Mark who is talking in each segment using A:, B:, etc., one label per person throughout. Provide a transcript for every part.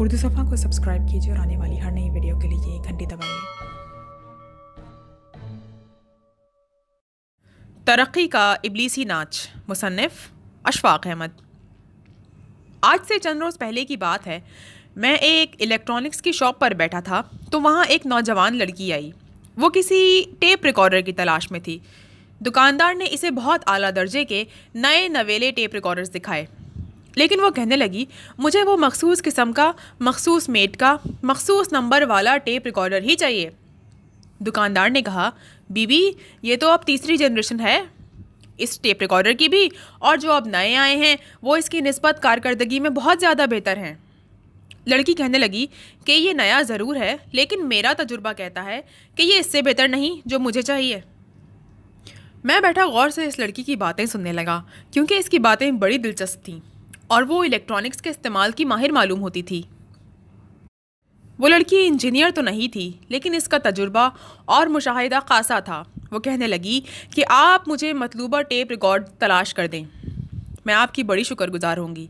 A: उर्दू सफ़ा को सब्सक्राइब कीजिए और आने वाली हर नई वीडियो के लिए घंटी दबाइए तरक्की का इबलीसी नाच मुसनफ़ अशफाक अहमद आज से चंद रोज़ पहले की बात है मैं एक इलेक्ट्रॉनिक्स की शॉप पर बैठा था तो वहाँ एक नौजवान लड़की आई वो किसी टेप रिकॉर्डर की तलाश में थी दुकानदार ने इसे बहुत आला दर्जे के नए नवेले टेप रिकॉर्डर्स दिखाए लेकिन वो कहने लगी मुझे वो मखसूस किस्म का मखसूस मेट का मखसूस नंबर वाला टेप रिकॉर्डर ही चाहिए दुकानदार ने कहा बीबी ये तो अब तीसरी जनरेशन है इस टेप रिकॉर्डर की भी और जो अब नए आए हैं वो इसकी नस्बत कारकर्दगी में बहुत ज़्यादा बेहतर हैं लड़की कहने लगी कि ये नया ज़रूर है लेकिन मेरा तजुर्बा कहता है कि ये इससे बेहतर नहीं जो मुझे चाहिए मैं बैठा गौर से इस लड़की की बातें सुनने लगा क्योंकि इसकी बातें बड़ी दिलचस्प थीं और वो इलेक्ट्रॉनिक्स के इस्तेमाल की माहिर मालूम होती थी वो लड़की इंजीनियर तो नहीं थी लेकिन इसका तजुर्बा और मुशाहिदा खासा था वो कहने लगी कि आप मुझे मतलूबा टेप रिकॉर्ड तलाश कर दें मैं आपकी बड़ी शुक्रगुजार होंगी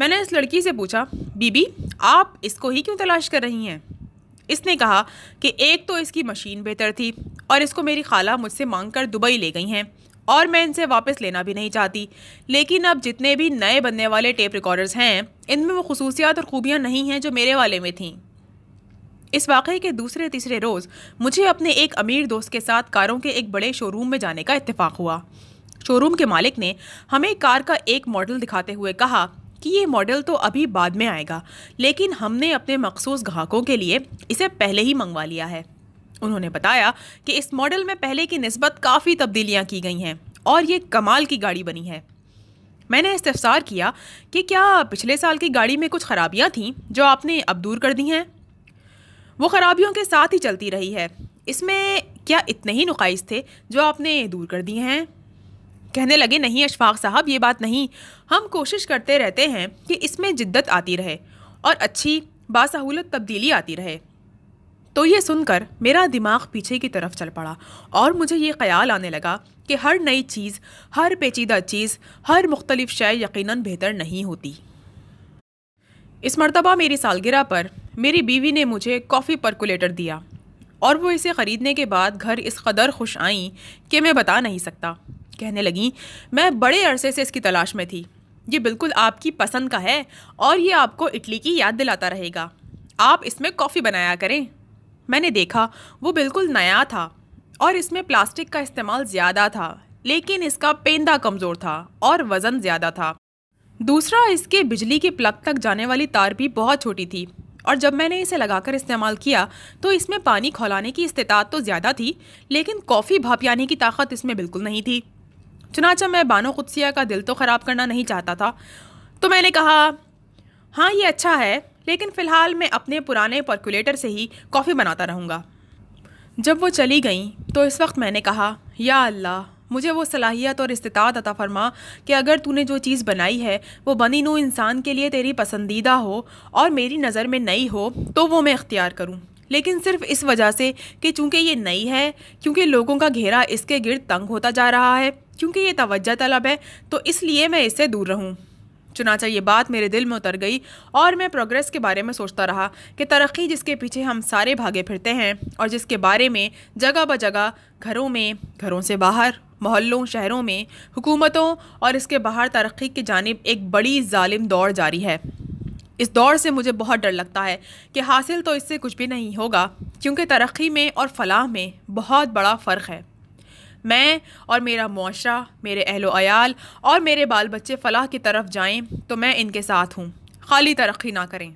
A: मैंने इस लड़की से पूछा बीबी आप इसको ही क्यों तलाश कर रही हैं इसने कहा कि एक तो इसकी मशीन बेहतर थी और इसको मेरी खाला मुझसे मांग कर दुबई ले गई हैं और मैं इनसे वापस लेना भी नहीं चाहती लेकिन अब जितने भी नए बनने वाले टेप रिकॉर्डर्स हैं इनमें वो खसूसियात और खूबियाँ नहीं हैं जो मेरे वाले में थीं इस वाक़े के दूसरे तीसरे रोज़ मुझे अपने एक अमीर दोस्त के साथ कारों के एक बड़े शोरूम में जाने का इतफाक़ हुआ शोरूम के मालिक ने हमें कार का एक मॉडल दिखाते हुए कहा कि ये मॉडल तो अभी बाद में आएगा लेकिन हमने अपने मखसूस ग्राहकों के लिए इसे पहले ही मंगवा लिया है उन्होंने बताया कि इस मॉडल में पहले की नस्बत काफ़ी तब्दीलियाँ की गई हैं और ये कमाल की गाड़ी बनी है मैंने इस्तफसार किया कि क्या पिछले साल की गाड़ी में कुछ खराबियाँ थीं जो आपने अब दूर कर दी हैं वो खराबियों के साथ ही चलती रही है इसमें क्या इतने ही नुकाइस थे जो आपने दूर कर दिए हैं कहने लगे नहीं अशफाक साहब ये बात नहीं हम कोशिश करते रहते हैं कि इसमें जिद्दत आती रहे और अच्छी बासहूलत तब्दीली आती रहे तो ये सुनकर मेरा दिमाग पीछे की तरफ चल पड़ा और मुझे ये ख्याल आने लगा कि हर नई चीज़ हर पेचीदा चीज़ हर मुख्तलिफ शय यकीनन बेहतर नहीं होती इस मरतबा मेरी सालगिरह पर मेरी बीवी ने मुझे कॉफ़ी परकुलेटर दिया और वो इसे ख़रीदने के बाद घर इस कदर खुश आईं कि मैं बता नहीं सकता कहने लगी मैं बड़े अरसे से इसकी तलाश में थी ये बिल्कुल आपकी पसंद का है और ये आपको इटली की याद दिलाता रहेगा आप इसमें कॉफ़ी बनाया करें मैंने देखा वो बिल्कुल नया था और इसमें प्लास्टिक का इस्तेमाल ज़्यादा था लेकिन इसका पेंदा कमज़ोर था और वज़न ज़्यादा था दूसरा इसके बिजली के प्लग तक जाने वाली तार भी बहुत छोटी थी और जब मैंने इसे लगाकर इस्तेमाल किया तो इसमें पानी खोलाने की इस्तात तो ज़्यादा थी लेकिन कॉफ़ी भापियाने की ताकत इसमें बिल्कुल नहीं थी चुनाचा मैं बानो कुदसिया का दिल तो ख़राब करना नहीं चाहता था तो मैंने कहा हाँ ये अच्छा है लेकिन फ़िलहाल मैं अपने पुराने पर्कुलेटर से ही कॉफ़ी बनाता रहूँगा जब वो चली गईं तो इस वक्त मैंने कहा या अल्लाह मुझे वो सलाहियत और इस्तात अता फरमा कि अगर तूने जो चीज़ बनाई है वो बनी नू इंसान के लिए तेरी पसंदीदा हो और मेरी नज़र में नई हो तो वो मैं इख्तियार करूँ लेकिन सिर्फ इस वजह से कि चूँकि ये नई है क्योंकि लोगों का घेरा इसके गिरद तंग होता जा रहा है क्योंकि ये तवज्जा तलब है तो इसलिए मैं इससे दूर रहूँ चुनाचा ये बात मेरे दिल में उतर गई और मैं प्रोग्रेस के बारे में सोचता रहा कि तरक्की जिसके पीछे हम सारे भागे फिरते हैं और जिसके बारे में जगह ब जगह घरों में घरों से बाहर मोहल्लों शहरों में हुकूमतों और इसके बाहर तरक्की की जानब एक बड़ी ालिम दौड़ जारी है इस दौर से मुझे बहुत डर लगता है कि हासिल तो इससे कुछ भी नहीं होगा क्योंकि तरक्की में और फलाह में बहुत बड़ा फ़र्क है मैं और मेरा मुआरा मेरे अहलो अयाल और मेरे बाल बच्चे फलाह की तरफ जाएं तो मैं इनके साथ हूँ खाली तरक्की ना करें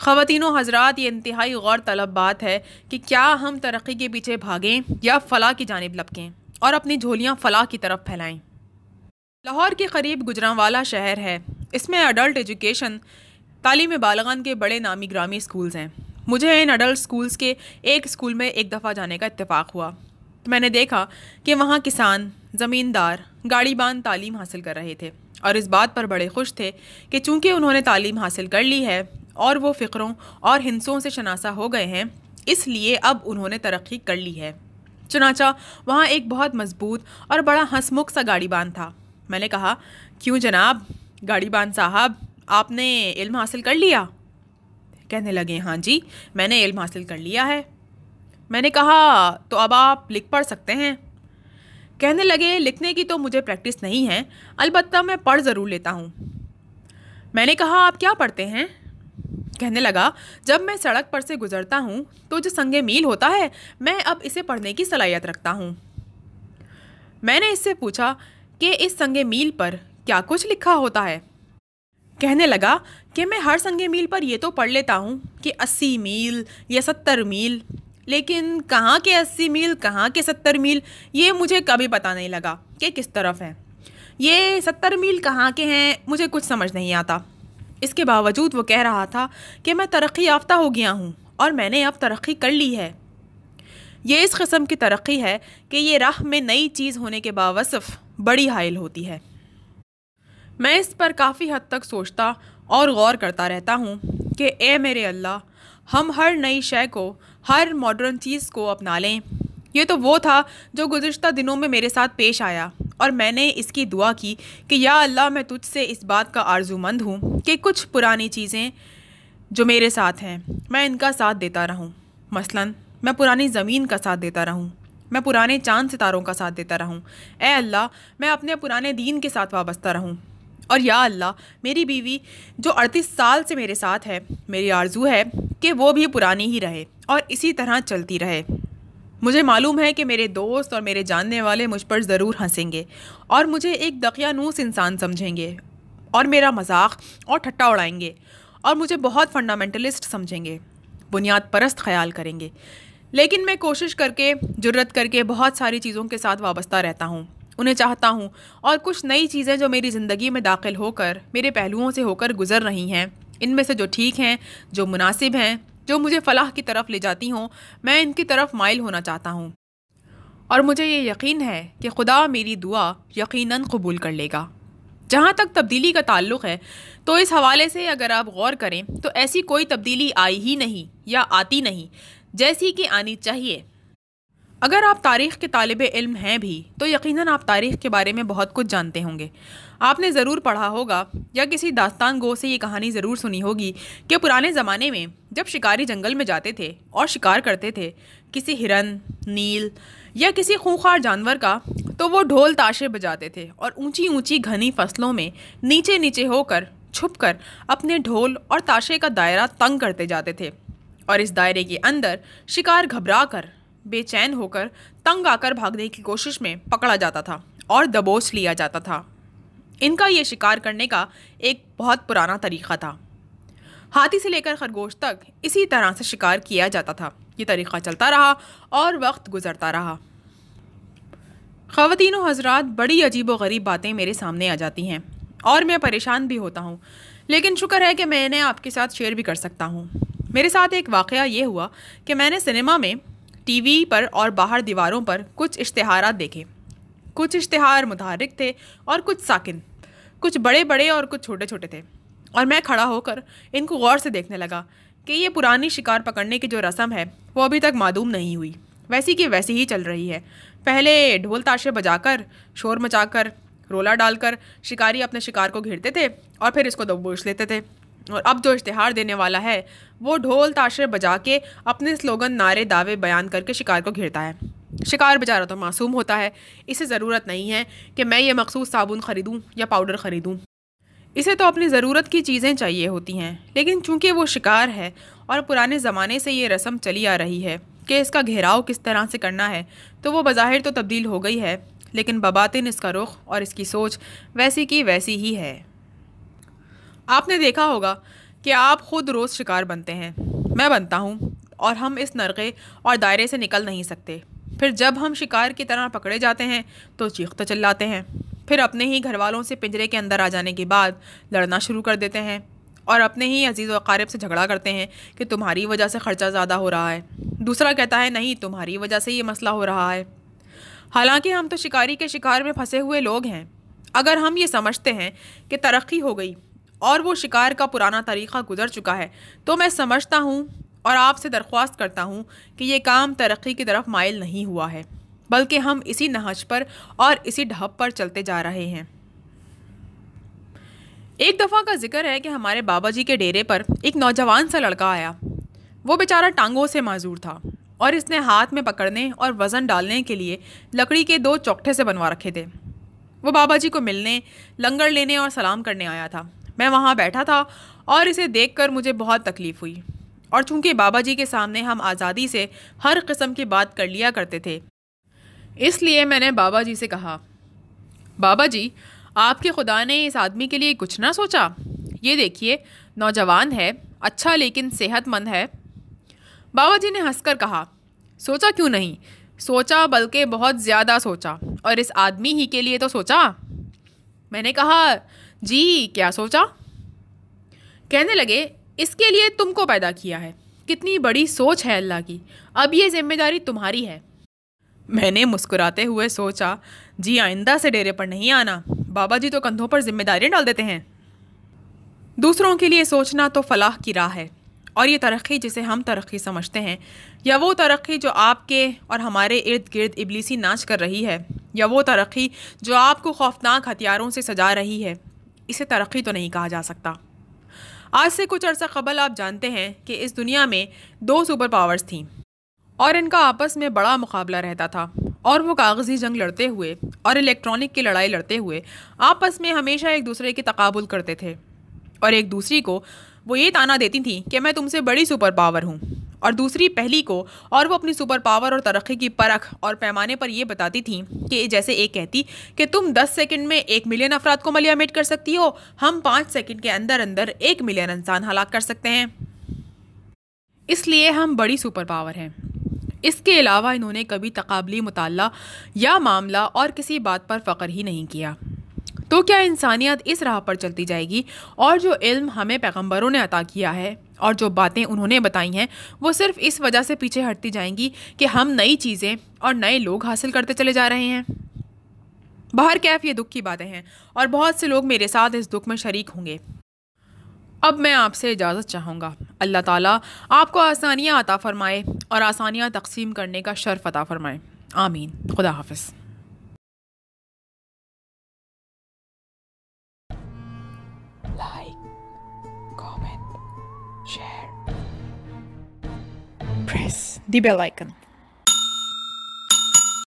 A: खातिनों हजरात ये इंतहाई गौर तलब बात है कि क्या हम तरक्की के पीछे भागें या फलाह की जानब लपकें और अपनी झोलियाँ फलाह की तरफ फैलाएँ लाहौर के करीब गुजरा शहर है इसमें अडल्ट एजुकेशन तालीम बालगान के बड़े नामी ग्रामी स्कूल्स हैं मुझे इन अडल्ट स्कूल्स के एक स्कूल में एक दफ़ा जाने का इतफाक़ हुआ तो मैंने देखा कि वहाँ किसान ज़मींदार गाड़ीबान तालीम हासिल कर रहे थे और इस बात पर बड़े खुश थे कि चूँकि उन्होंने तालीम हासिल कर ली है और वो फ़िक्रों और हिंसों से शनासा हो गए हैं इसलिए अब उन्होंने तरक्की कर ली है चुनाचा वहाँ एक बहुत मजबूत और बड़ा हंसमुख सा गाड़ीबान था मैंने कहा क्यों जनाब गाड़ीबान साहब आपने इल्म हासिल कर लिया कहने लगे हाँ जी मैंने इल्म हासिल कर लिया है मैंने कहा तो अब आप लिख पढ़ सकते हैं कहने लगे लिखने की तो मुझे प्रैक्टिस नहीं है अलबत्ता मैं पढ़ ज़रूर लेता हूँ मैंने कहा आप क्या पढ़ते हैं कहने लगा जब मैं सड़क पर से गुजरता हूँ तो जो संगे मील होता है मैं अब इसे पढ़ने की सलाहियत रखता हूँ मैंने इससे पूछा कि इस संगे मील पर क्या कुछ लिखा होता है कहने लगा कि मैं हर संगे मील पर यह तो पढ़ लेता हूँ कि अस्सी मील या सत्तर मील लेकिन कहाँ के अस्सी मील कहाँ के सत्तर मील ये मुझे कभी पता नहीं लगा कि किस तरफ हैं ये सत्तर मील कहाँ के हैं मुझे कुछ समझ नहीं आता इसके बावजूद वो कह रहा था कि मैं तरक्की याफ्ता हो गया हूँ और मैंने अब तरक्की कर ली है ये इस कस्म की तरक्की है कि ये राह में नई चीज़ होने के बावसफ़ बड़ी हायल होती है मैं इस पर काफ़ी हद तक सोचता और गौर करता रहता हूँ कि ए मेरे अल्लाह हम हर नई शय को हर मॉडर्न चीज़ को अपना लें ये तो वो था जो गुज्त दिनों में मेरे साथ पेश आया और मैंने इसकी दुआ की कि या अल्लाह मैं तुझसे इस बात का आर्जूमंद हूँ कि कुछ पुरानी चीज़ें जो मेरे साथ हैं मैं इनका साथ देता रहूँ मसलन मैं पुरानी ज़मीन का साथ देता रहूँ मैं पुराने चांद सितारों का साथ देता रहूँ ए अल्लाह मैं अपने पुराने दीन के साथ वाबस्ता रहूँ और या अल्लाह मेरी बीवी जो अड़तीस साल से मेरे साथ है मेरी आरजू है कि वो भी पुरानी ही रहे और इसी तरह चलती रहे मुझे मालूम है कि मेरे दोस्त और मेरे जानने वाले मुझ पर ज़रूर हंसेंगे और मुझे एक दकियानूस इंसान समझेंगे और मेरा मजाक और ठट्टा उड़ाएंगे और मुझे बहुत फंडामेंटलिस्ट समझेंगे बुनियाद परस्त ख्याल करेंगे लेकिन मैं कोशिश करके जुर्रत करके बहुत सारी चीज़ों के साथ वाबस्ता रहता हूँ उन्हें चाहता हूँ और कुछ नई चीज़ें जो मेरी ज़िंदगी में दाखिल होकर मेरे पहलुओं से होकर गुजर रही हैं इनमें से जो ठीक हैं जो मुनासिब हैं जो मुझे फलाह की तरफ ले जाती हों मैं इनकी तरफ माइल होना चाहता हूँ और मुझे ये यकीन है कि खुदा मेरी दुआ यकीनन कबूल कर लेगा जहाँ तक तब्दीली का ताल्लुक है तो इस हवाले से अगर आप गौर करें तो ऐसी कोई तब्दीली आई ही नहीं या आती नहीं जैसी कि आनी चाहिए अगर आप तारीख़ के तालब इल्म हैं भी तो यकीन आप तारीख़ के बारे में बहुत कुछ जानते होंगे आपने ज़रूर पढ़ा होगा या किसी दास्तान गो से ये कहानी ज़रूर सुनी होगी कि पुराने ज़माने में जब शिकारी जंगल में जाते थे और शिकार करते थे किसी हिरन नील या किसी खूंखार जानवर का तो वो ढोल ताशे बजाते थे और ऊंची ऊंची घनी फसलों में नीचे नीचे होकर छुप कर अपने ढोल और ताशे का दायरा तंग करते जाते थे और इस दायरे के अंदर शिकार घबरा कर बेचैन होकर तंग आकर भागने की कोशिश में पकड़ा जाता था और दबोच लिया जाता था इनका ये शिकार करने का एक बहुत पुराना तरीका था हाथी से लेकर खरगोश तक इसी तरह से शिकार किया जाता था ये तरीक़ा चलता रहा और वक्त गुजरता रहा ख़वान हजरात बड़ी अजीब व गरीब बातें मेरे सामने आ जाती हैं और मैं परेशान भी होता हूँ लेकिन शुक्र है कि मैंने आपके साथ शेयर भी कर सकता हूँ मेरे साथ एक वाक़ ये हुआ कि मैंने सिनेमा में टीवी पर और बाहर दीवारों पर कुछ इश्तहार देखे कुछ इश्तहार मुतहरक थे और कुछ साकिन कुछ बड़े बड़े और कुछ छोटे छोटे थे और मैं खड़ा होकर इनको गौर से देखने लगा कि ये पुरानी शिकार पकड़ने की जो रस्म है वो अभी तक मालूम नहीं हुई वैसी की वैसी ही चल रही है पहले ढोल ताशे बजाकर शोर मचाकर रोला डालकर शिकारी अपने शिकार को घेरते थे और फिर इसको दबोच लेते थे और अब जो इश्तहार देने वाला है वो ढोल ताशे बजा के अपने स्लोगन नारे दावे बयान करके शिकार को घेरता है शिकार बेचारा तो मासूम होता है इसे ज़रूरत नहीं है कि मैं ये मखसूस साबुन ख़रीदूँ या पाउडर ख़रीदूँ इसे तो अपनी ज़रूरत की चीज़ें चाहिए होती हैं लेकिन चूंकि वो शिकार है और पुराने ज़माने से ये रस्म चली आ रही है कि इसका घेराव किस तरह से करना है तो वो बाहिर तो तब्दील हो गई है लेकिन बबातिन इसका रुख और इसकी सोच वैसी की वैसी ही है आपने देखा होगा कि आप खुद रोज़ शिकार बनते हैं मैं बनता हूँ और हम इस नरगे और दायरे से निकल नहीं सकते फिर जब हम शिकार की तरह पकड़े जाते हैं तो तो चिल्लाते हैं फिर अपने ही घर वालों से पिंजरे के अंदर आ जाने के बाद लड़ना शुरू कर देते हैं और अपने ही अजीज़ वकारब से झगड़ा करते हैं कि तुम्हारी वजह से ख़र्चा ज़्यादा हो रहा है दूसरा कहता है नहीं तुम्हारी वजह से ये मसला हो रहा है हालांकि हम तो शिकारी के शिकार में फंसे हुए लोग हैं अगर हम ये समझते हैं कि तरक्की हो गई और वो शिकार का पुराना तरीक़ा गुजर चुका है तो मैं समझता हूँ और आपसे दरख्वास्त करता हूँ कि ये काम तरक्की की तरफ माइल नहीं हुआ है बल्कि हम इसी नहज पर और इसी ढप पर चलते जा रहे हैं एक दफ़ा का जिक्र है कि हमारे बाबा जी के डेरे पर एक नौजवान सा लड़का आया वो बेचारा टांगों से माजूर था और इसने हाथ में पकड़ने और वज़न डालने के लिए लकड़ी के दो चौकठे से बनवा रखे थे वो बाबा जी को मिलने लंगर लेने और सलाम करने आया था मैं वहाँ बैठा था और इसे देख मुझे बहुत तकलीफ़ हुई और चूंकि बाबा जी के सामने हम आज़ादी से हर किस्म की बात कर लिया करते थे इसलिए मैंने बाबा जी से कहा बाबा जी आपके खुदा ने इस आदमी के लिए कुछ ना सोचा ये देखिए नौजवान है अच्छा लेकिन सेहतमंद है बाबा जी ने हंसकर कहा सोचा क्यों नहीं सोचा बल्कि बहुत ज़्यादा सोचा और इस आदमी ही के लिए तो सोचा मैंने कहा जी क्या सोचा कहने लगे इसके लिए तुमको पैदा किया है कितनी बड़ी सोच है अल्लाह की अब ये जिम्मेदारी तुम्हारी है मैंने मुस्कुराते हुए सोचा जी आइंदा से डेरे पर नहीं आना बाबा जी तो कंधों पर जिम्मेदारी डाल देते हैं दूसरों के लिए सोचना तो फलाह की राह है और ये तरक्की जिसे हम तरक्की समझते हैं या वो तरक्की जो आपके और हमारे इर्द गिर्द इबलीसी नाच कर रही है या वो तरक्की जो आपको खौफनाक हथियारों से सजा रही है इसे तरक्की तो नहीं कहा जा सकता आज से कुछ अर्सा कबल आप जानते हैं कि इस दुनिया में दो सुपर पावर्स थीं और इनका आपस में बड़ा मुकाबला रहता था और वो कागज़ी जंग लड़ते हुए और इलेक्ट्रॉनिक की लड़ाई लड़ते हुए आपस में हमेशा एक दूसरे के तकाबुल करते थे और एक दूसरी को वो ये ताना देती थी कि मैं तुमसे बड़ी सुपर पावर हूँ और दूसरी पहली को और वो अपनी सुपर पावर और तरक्की की परख और पैमाने पर यह बताती थी कि जैसे एक कहती कि तुम दस सेकेंड में एक मिलियन अफराद को मलियामेट कर सकती हो हम पाँच सेकेंड के अंदर अंदर एक मिलियन इंसान हलाक कर सकते हैं इसलिए हम बड़ी सुपर पावर हैं इसके अलावा इन्होंने कभी तकबली मुताल या मामला और किसी बात पर फ़ख्र ही नहीं किया तो क्या इंसानियत इस राह पर चलती जाएगी और जो इल्म हमें पैगंबरों ने अता किया है और जो बातें उन्होंने बताई हैं वो सिर्फ इस वजह से पीछे हटती जाएंगी कि हम नई चीज़ें और नए लोग हासिल करते चले जा रहे हैं बाहर कैफ ये दुख की बातें हैं और बहुत से लोग मेरे साथ इस दुख में शरीक होंगे अब मैं आपसे इजाज़त चाहूँगा अल्लाह ताला आपको आसानियाँ अता फ़रमाए और आसानियाँ तकसीम करने का शर्फ़ अता फ़रमाए आमीन खुदा हाफिज़ de Bel Icon.